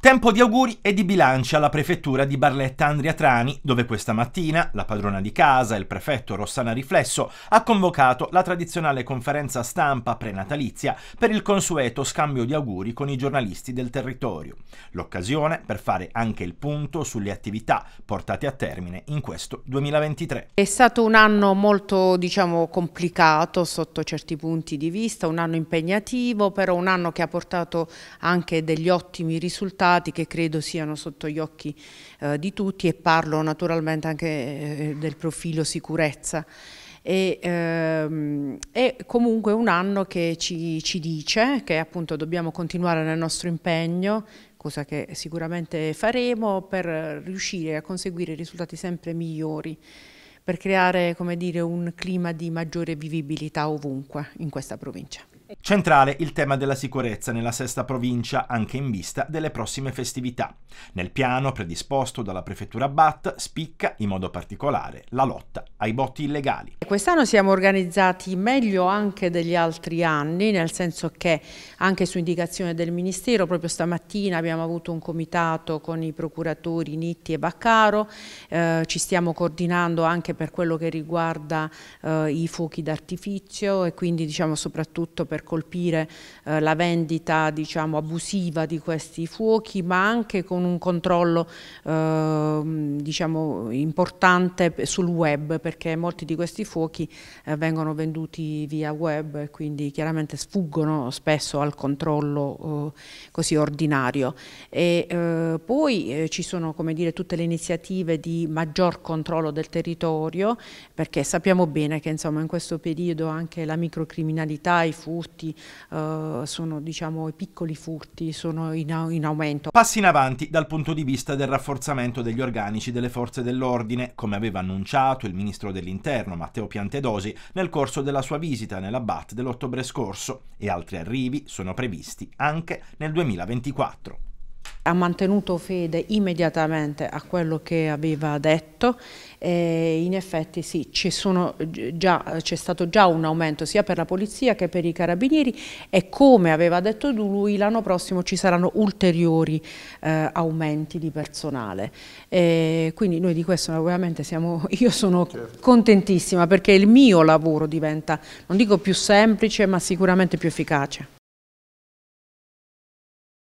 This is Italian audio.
Tempo di auguri e di bilancia alla prefettura di Barletta Andrea Trani, dove questa mattina la padrona di casa, il prefetto Rossana Riflesso, ha convocato la tradizionale conferenza stampa prenatalizia per il consueto scambio di auguri con i giornalisti del territorio. L'occasione per fare anche il punto sulle attività portate a termine in questo 2023. È stato un anno molto, diciamo, complicato sotto certi punti di vista, un anno impegnativo, però un anno che ha portato anche degli ottimi risultati risultati che credo siano sotto gli occhi eh, di tutti e parlo naturalmente anche eh, del profilo sicurezza. E, ehm, è comunque un anno che ci, ci dice che appunto dobbiamo continuare nel nostro impegno, cosa che sicuramente faremo, per riuscire a conseguire risultati sempre migliori per creare come dire, un clima di maggiore vivibilità ovunque in questa provincia. Centrale il tema della sicurezza nella sesta provincia, anche in vista delle prossime festività. Nel piano predisposto dalla prefettura BAT spicca in modo particolare la lotta ai botti illegali quest'anno siamo organizzati meglio anche degli altri anni, nel senso che anche su indicazione del Ministero, proprio stamattina abbiamo avuto un comitato con i procuratori Nitti e Baccaro, eh, ci stiamo coordinando anche per quello che riguarda eh, i fuochi d'artificio e quindi diciamo, soprattutto per colpire eh, la vendita diciamo, abusiva di questi fuochi, ma anche con un controllo ehm, diciamo, importante sul web, perché molti di questi fuochi fuochi eh, vengono venduti via web e quindi chiaramente sfuggono spesso al controllo eh, così ordinario. E, eh, poi eh, ci sono come dire, tutte le iniziative di maggior controllo del territorio perché sappiamo bene che insomma, in questo periodo anche la microcriminalità, i furti, eh, sono, diciamo, i piccoli furti sono in, in aumento. Passi in avanti dal punto di vista del rafforzamento degli organici delle forze dell'ordine, come aveva annunciato il ministro dell'interno Matteo Piantedosi nel corso della sua visita nella BAT dell'ottobre scorso e altri arrivi sono previsti anche nel 2024 ha mantenuto fede immediatamente a quello che aveva detto e in effetti sì, c'è stato già un aumento sia per la polizia che per i carabinieri e come aveva detto lui l'anno prossimo ci saranno ulteriori eh, aumenti di personale. E quindi noi di questo ovviamente siamo, io sono certo. contentissima perché il mio lavoro diventa, non dico più semplice ma sicuramente più efficace.